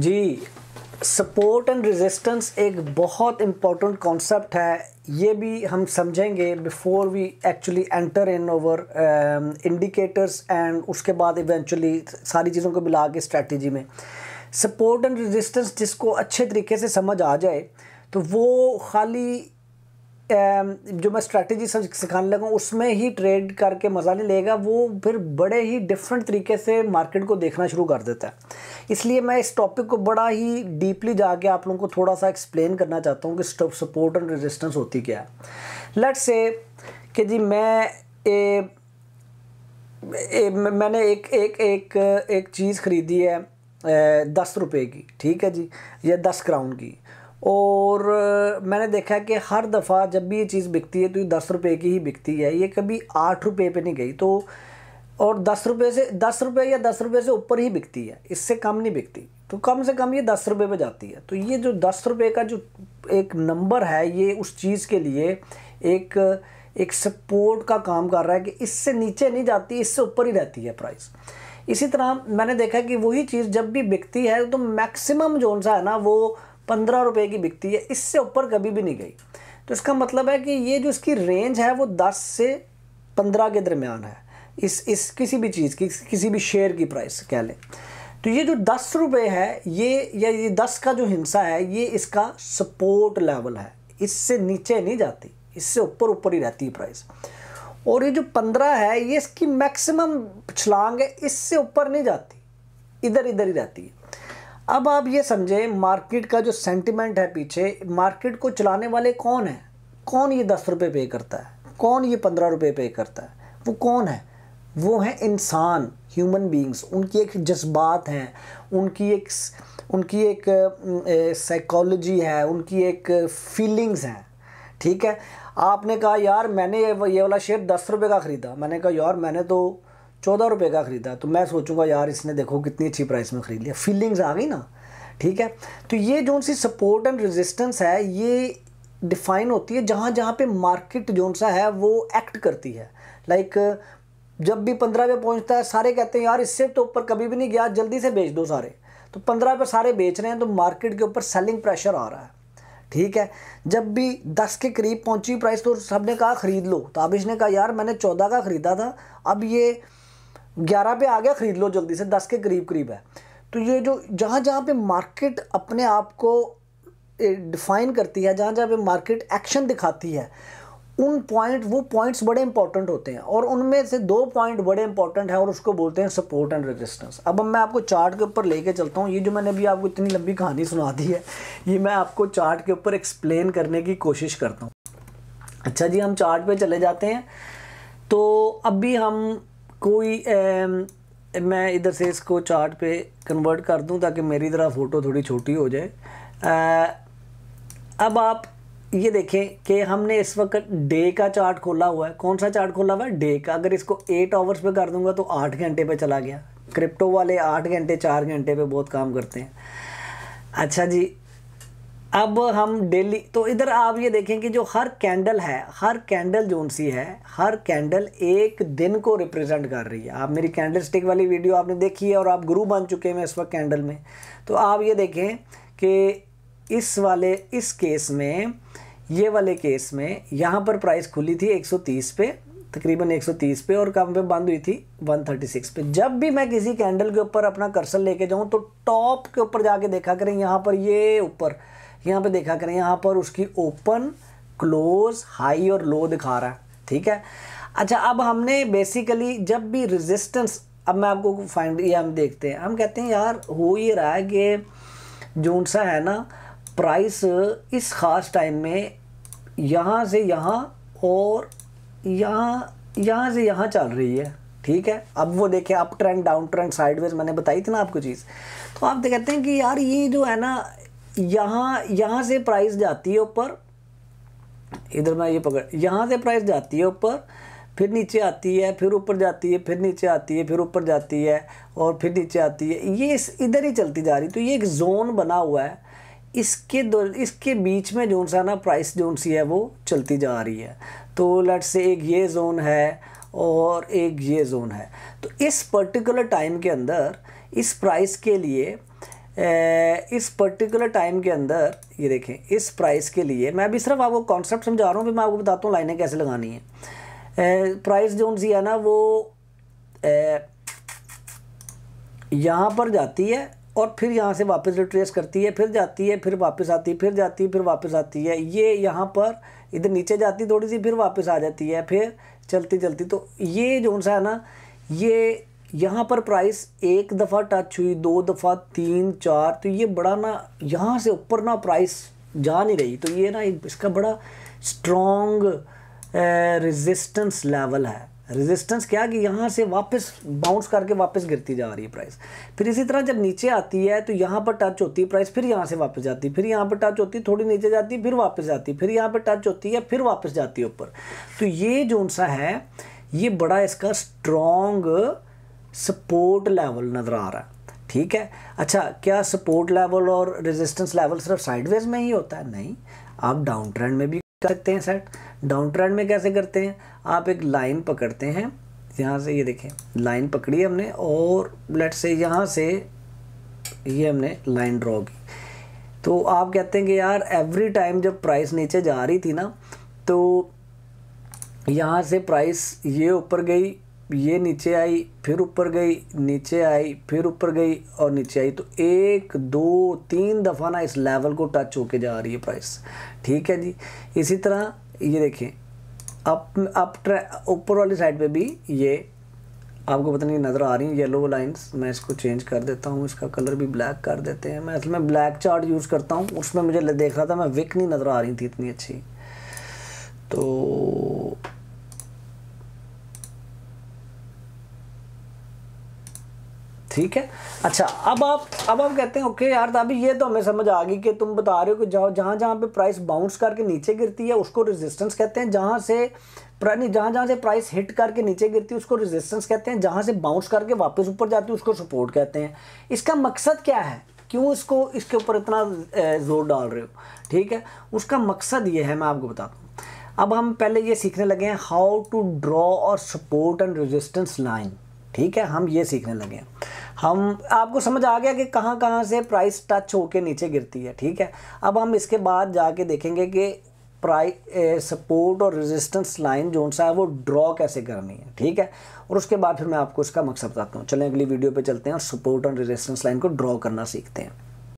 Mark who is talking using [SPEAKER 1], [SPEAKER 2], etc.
[SPEAKER 1] ji support and resistance एक बहुत important concept है ये भी हम समझेंगे before we actually enter in over indicators and उसके बाद इवेंचुअली सारी चीज़ों को मिला के स्ट्रैटेजी में सपोर्ट एंड रेजिस्टेंस जिसको अच्छे तरीके से समझ आ जाए तो वो खाली जो मैं स्ट्रैटेजी सब सिखाने लगा उसमें ही ट्रेड करके मज़ा नहीं लेगा वो फिर बड़े ही डिफरेंट तरीके से मार्केट को देखना शुरू कर देता है इसलिए मैं इस टॉपिक को बड़ा ही डीपली जाके आप लोगों को थोड़ा सा एक्सप्लेन करना चाहता हूँ कि सपोर्ट एंड रेजिस्टेंस होती क्या है लेट्स से कि जी मैं ए, ए, मैंने एक एक एक एक चीज़ ख़रीदी है दस रुपये की ठीक है जी या दस क्राउन की और मैंने देखा कि हर दफ़ा जब भी ये चीज़ बिकती है तो ये दस रुपये की ही बिकती है ये कभी आठ रुपये पर नहीं गई तो और दस रुपये से दस रुपये या दस रुपये से ऊपर ही बिकती है इससे कम नहीं बिकती तो कम से कम ये दस रुपये पर जाती है तो ये जो दस रुपये का जो एक नंबर है ये उस चीज़ के लिए एक एक सपोर्ट का काम कर रहा है कि इससे नीचे नहीं जाती इससे ऊपर ही रहती है प्राइस इसी तरह मैंने देखा कि वही चीज़ जब भी बिकती है तो मैक्सिमम जोन सा है ना वो पंद्रह रुपये की बिकती है इससे ऊपर कभी भी नहीं गई तो इसका मतलब है कि ये जो इसकी रेंज है वो दस से पंद्रह के दरमियान है इस इस किसी भी चीज़ की किसी भी शेयर की प्राइस कह लें तो ये जो दस रुपये है ये या ये दस का जो हिंसा है ये इसका सपोर्ट लेवल है इससे नीचे नहीं जाती इससे ऊपर ऊपर ही रहती है प्राइस और ये जो पंद्रह है ये इसकी मैक्सिमम छलांग है इससे ऊपर नहीं जाती इधर इधर ही रहती है अब आप ये समझें मार्केट का जो सेंटिमेंट है पीछे मार्केट को चलाने वाले कौन है कौन ये दस रुपये पे करता है कौन ये पंद्रह रुपये पे करता है वो कौन है वो हैं इंसान ह्यूमन बींग्स उनकी एक जज्बात हैं उनकी एक उनकी एक साइकोलॉजी है उनकी एक फीलिंग्स हैं ठीक है आपने कहा यार मैंने ये वाला शेयर दस रुपये का ख़रीदा मैंने कहा यार मैंने तो चौदह रुपये का ख़रीदा तो मैं सोचूंगा यार इसने देखो कितनी अच्छी प्राइस में ख़रीद लिया फीलिंग्स आ गई ना ठीक है तो ये जो सी सपोर्ट एंड रेजिस्टेंस है ये डिफाइन होती है जहाँ जहाँ पे मार्केट जो सा है वो एक्ट करती है लाइक जब भी पंद्रह पे पहुँचता है सारे कहते हैं यार इससे तो ऊपर कभी भी नहीं गया जल्दी से बेच दो सारे तो पंद्रह पे सारे बेच रहे हैं तो मार्केट के ऊपर सेलिंग प्रेशर आ रहा है ठीक है जब भी दस के करीब पहुंची प्राइस तो सबने कहा ख़रीद लो ताबिश तो ने कहा यार मैंने चौदह का ख़रीदा था अब ये ग्यारह पे आ गया ख़रीद लो जल्दी से दस के करीब करीब है तो ये जो जहाँ जहाँ पे मार्केट अपने आप को डिफाइन करती है जहाँ जहाँ पे मार्केट एक्शन दिखाती है उन पॉइंट वो पॉइंट्स बड़े इंपॉर्टेंट होते हैं और उनमें से दो पॉइंट बड़े इंपॉर्टेंट हैं और उसको बोलते हैं सपोर्ट एंड रेजिस्टेंस अब मैं आपको चार्ट के ऊपर लेके चलता हूँ ये जो मैंने अभी आपको इतनी लंबी कहानी सुना दी है ये मैं आपको चार्ट के ऊपर एक्सप्लेन करने की कोशिश करता हूँ अच्छा जी हम चार्ट पे चले जाते हैं तो अभी हम कोई ए, मैं इधर से इसको चार्ट पे कन्वर्ट कर दूं ताकि मेरी तरह फ़ोटो थोड़ी छोटी हो जाए आ, अब आप ये देखें कि हमने इस वक्त डे का चार्ट खोला हुआ है कौन सा चार्ट खोला हुआ है डे का अगर इसको एट आवर्स पे कर दूंगा तो आठ घंटे पे चला गया क्रिप्टो वाले आठ घंटे चार घंटे पे बहुत काम करते हैं अच्छा जी अब हम डेली तो इधर आप ये देखें कि जो हर कैंडल है हर कैंडल जोन सी है हर कैंडल एक दिन को रिप्रेजेंट कर रही है आप मेरी कैंडल स्टिक वाली वीडियो आपने देखी है और आप गुरु बन चुके हैं इस वक्त कैंडल में तो आप ये देखें कि इस वाले इस केस में ये वाले केस में यहाँ पर प्राइस खुली थी 130 पे तकरीबन 130 पे और कम पे बंद हुई थी 136 पे जब भी मैं किसी कैंडल के ऊपर अपना कर्सल लेके जाऊँ तो टॉप के ऊपर जाके देखा करें यहाँ पर ये ऊपर यहाँ पे देखा करें यहाँ पर उसकी ओपन क्लोज हाई और लो दिखा रहा है ठीक है अच्छा अब हमने बेसिकली जब भी रेजिस्टेंस अब मैं आपको फाइंड ये हम देखते हैं हम कहते हैं यार हो ये रहा है कि जो सा है ना प्राइस इस ख़ास टाइम में यहाँ से यहाँ और यहाँ यहाँ से यहाँ चल रही है ठीक है अब वो देखें up trend down trend sideways मैंने बताई थी ना आपको चीज़ तो आप तो कहते हैं कि यार ये जो है ना यहाँ यहाँ से प्राइस जाती है ऊपर इधर मैं ये पकड़ यहाँ से प्राइस जाती है ऊपर फिर नीचे आती है फिर ऊपर जाती है फिर नीचे आती है फिर ऊपर जाती है और फिर नीचे आती है ये इधर ही चलती जा रही तो ये एक जोन बना हुआ है इसके दो इसके बीच में जोन सा ना प्राइस जोन सी है वो चलती जा रही है तो लट से एक ये जोन है और एक ये जोन है तो इस पर्टिकुलर टाइम के अंदर इस प्राइस के लिए इस पर्टिकुलर टाइम के अंदर ये देखें इस प्राइस के लिए मैं अभी सिर्फ आपको कॉन्सेप्ट समझा रहा हूँ फिर मैं आपको बताता हूँ लाइनें कैसे लगानी है प्राइस जो सी है ना वो यहाँ पर जाती है और फिर यहाँ से वापस रिट्रेस करती है फिर जाती है फिर वापस आती है फिर जाती है फिर वापस आती है ये यहाँ पर इधर नीचे जाती थोड़ी सी फिर वापस आ जाती है फिर चलती चलती तो ये जो सा है ना ये यहाँ पर प्राइस एक दफ़ा टच हुई दो दफ़ा तीन चार तो ये बड़ा ना यहाँ से ऊपर ना प्राइस जा नहीं रही तो ये ना इसका बड़ा स्ट्रॉन्ग रेजिस्टेंस लेवल है रेजिस्टेंस क्या कि यहाँ से वापस बाउंस करके वापस गिरती जा रही है प्राइस फिर इसी तरह जब नीचे आती है तो यहाँ पर टच होती है प्राइस फिर यहाँ से वापस जाती है फिर यहाँ पर टच होती है थोड़ी नीचे जाती फिर वापस जाती है फिर यहाँ पर टच होती है फिर वापस जाती है ऊपर तो ये जो सा है ये बड़ा इसका स्ट्रॉन्ग सपोर्ट लेवल नज़र आ रहा है ठीक है अच्छा क्या सपोर्ट लेवल और रेजिस्टेंस लेवल सिर्फ साइडवेज में ही होता है नहीं आप डाउन ट्रेंड में भी कर सकते हैं सेट डाउन ट्रेंड में कैसे करते हैं आप एक लाइन पकड़ते हैं यहाँ से ये देखें लाइन पकड़ी हमने और लेट से यहाँ से ये हमने लाइन ड्रॉ की तो आप कहते हैं कि यार एवरी टाइम जब प्राइस नीचे जा रही थी ना तो यहाँ से प्राइस ये ऊपर गई ये नीचे आई फिर ऊपर गई नीचे आई फिर ऊपर गई और नीचे आई तो एक दो तीन दफ़ा ना इस लेवल को टच होके जा रही है प्राइस ठीक है जी इसी तरह ये देखें अप अप ऊपर वाली साइड पे भी ये आपको पता नहीं नज़र आ रही है येलो लाइंस मैं इसको चेंज कर देता हूँ इसका कलर भी ब्लैक कर देते हैं मैं असल में ब्लैक चार्ट यूज़ करता हूँ उसमें मुझे देख रहा था मैं विक नहीं नज़र आ रही थी इतनी अच्छी तो ठीक है अच्छा अब आप अब आप कहते हैं ओके यार अभी ये तो हमें समझ आ गई कि तुम बता रहे हो कि जाओ जहाँ जहाँ पे प्राइस बाउंस करके नीचे गिरती है उसको रेजिस्टेंस कहते हैं जहाँ से नहीं जहाँ जहाँ से प्राइस हिट करके नीचे गिरती है उसको रेजिस्टेंस कहते हैं जहाँ से बाउंस करके वापस ऊपर जाती है उसको सपोर्ट कहते हैं इसका मकसद क्या है क्यों इसको इसके ऊपर इतना जोर डाल रहे हो ठीक है उसका मकसद ये है मैं आपको बताता हूँ अब हम पहले ये सीखने लगे हैं हाउ टू ड्रॉ और सपोर्ट एंड रेजिस्टेंस लाइन ठीक है हम ये सीखने लगे हैं हम आपको समझ आ गया कि कहाँ कहाँ से प्राइस टच होके नीचे गिरती है ठीक है अब हम इसके बाद जाके देखेंगे कि प्राइ सपोर्ट और रेजिस्टेंस लाइन जो सा है वो ड्रॉ कैसे करनी है ठीक है और उसके बाद फिर मैं आपको इसका मकसद बताता हूँ चलें अगली वीडियो पे चलते हैं और सपोर्ट और रेजिस्टेंस लाइन को ड्रॉ करना सीखते हैं